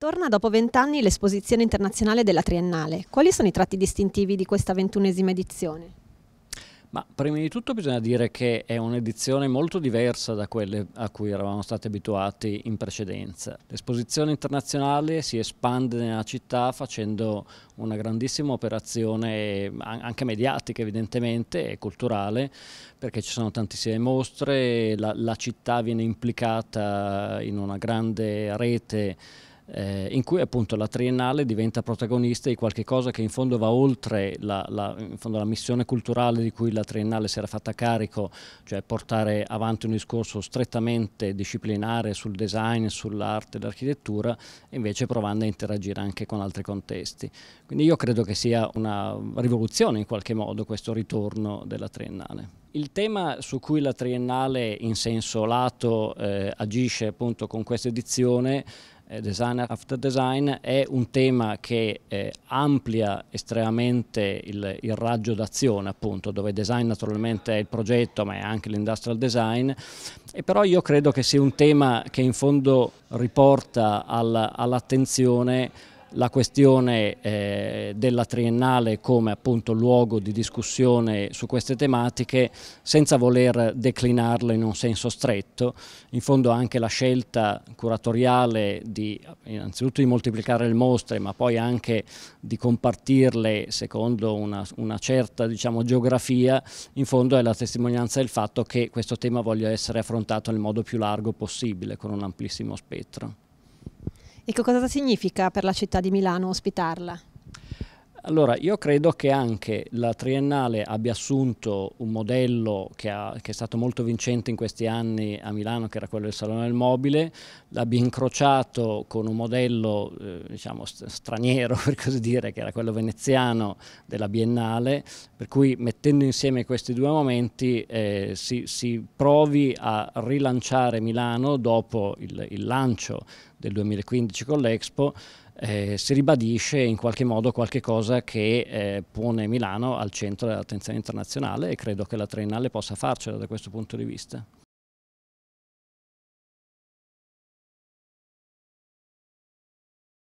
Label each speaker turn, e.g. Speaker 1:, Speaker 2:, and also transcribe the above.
Speaker 1: Torna dopo vent'anni l'esposizione internazionale della Triennale. Quali sono i tratti distintivi di questa ventunesima edizione?
Speaker 2: Ma prima di tutto bisogna dire che è un'edizione molto diversa da quelle a cui eravamo stati abituati in precedenza. L'esposizione internazionale si espande nella città facendo una grandissima operazione anche mediatica evidentemente e culturale perché ci sono tantissime mostre, la, la città viene implicata in una grande rete eh, in cui appunto la triennale diventa protagonista di qualche cosa che in fondo va oltre la, la, fondo la, missione culturale di cui la triennale si era fatta carico, cioè portare avanti un discorso strettamente disciplinare sul design, sull'arte, e l'architettura, invece provando a interagire anche con altri contesti. Quindi io credo che sia una rivoluzione in qualche modo questo ritorno della triennale. Il tema su cui la triennale in senso lato eh, agisce appunto con questa edizione eh, design After Design è un tema che eh, amplia estremamente il, il raggio d'azione appunto dove design naturalmente è il progetto ma è anche l'industrial design e però io credo che sia un tema che in fondo riporta all'attenzione all la questione eh, della triennale come appunto luogo di discussione su queste tematiche senza voler declinarle in un senso stretto, in fondo anche la scelta curatoriale di innanzitutto di moltiplicare le mostre ma poi anche di compartirle secondo una, una certa diciamo, geografia, in fondo è la testimonianza del fatto che questo tema voglia essere affrontato nel modo più largo possibile con un amplissimo spettro.
Speaker 1: E che cosa significa per la città di Milano ospitarla?
Speaker 2: Allora, io credo che anche la Triennale abbia assunto un modello che, ha, che, è stato molto vincente in questi anni a Milano, che era quello del Salone del Mobile, l'abbia incrociato con un modello eh, diciamo, straniero, per così dire, che era quello veneziano della Biennale, per cui mettendo insieme questi due momenti eh, si, si, provi a rilanciare Milano dopo il, il lancio del 2015 con l'Expo, eh, si ribadisce in qualche modo qualcosa che eh, pone Milano al centro dell'attenzione internazionale e credo che la Triennale possa farcela
Speaker 1: da questo punto di vista.